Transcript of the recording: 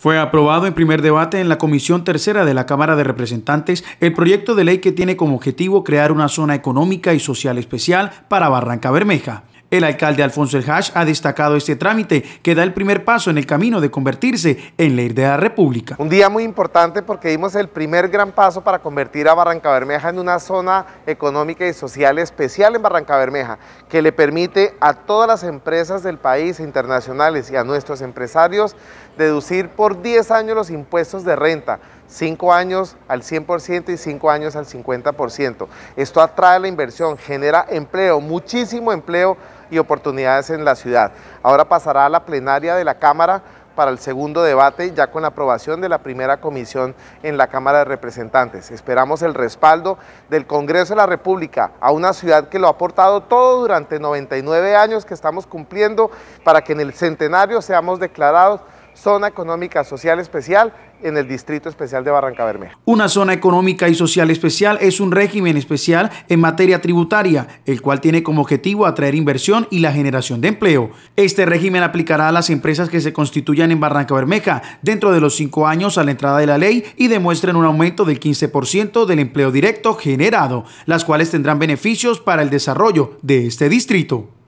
Fue aprobado en primer debate en la Comisión Tercera de la Cámara de Representantes el proyecto de ley que tiene como objetivo crear una zona económica y social especial para Barranca Bermeja. El alcalde Alfonso El Hash ha destacado este trámite que da el primer paso en el camino de convertirse en ley de la República. Un día muy importante porque dimos el primer gran paso para convertir a Barranca Bermeja en una zona económica y social especial en Barranca Bermeja, que le permite a todas las empresas del país, internacionales y a nuestros empresarios deducir por 10 años los impuestos de renta 5 años al 100% y 5 años al 50%. Esto atrae la inversión, genera empleo, muchísimo empleo y oportunidades en la ciudad. Ahora pasará a la plenaria de la Cámara para el segundo debate, ya con la aprobación de la primera comisión en la Cámara de Representantes. Esperamos el respaldo del Congreso de la República a una ciudad que lo ha aportado todo durante 99 años que estamos cumpliendo para que en el centenario seamos declarados Zona Económica Social Especial en el Distrito Especial de Barranca Bermeja. Una zona económica y social especial es un régimen especial en materia tributaria, el cual tiene como objetivo atraer inversión y la generación de empleo. Este régimen aplicará a las empresas que se constituyan en Barranca Bermeja dentro de los cinco años a la entrada de la ley y demuestren un aumento del 15% del empleo directo generado, las cuales tendrán beneficios para el desarrollo de este distrito.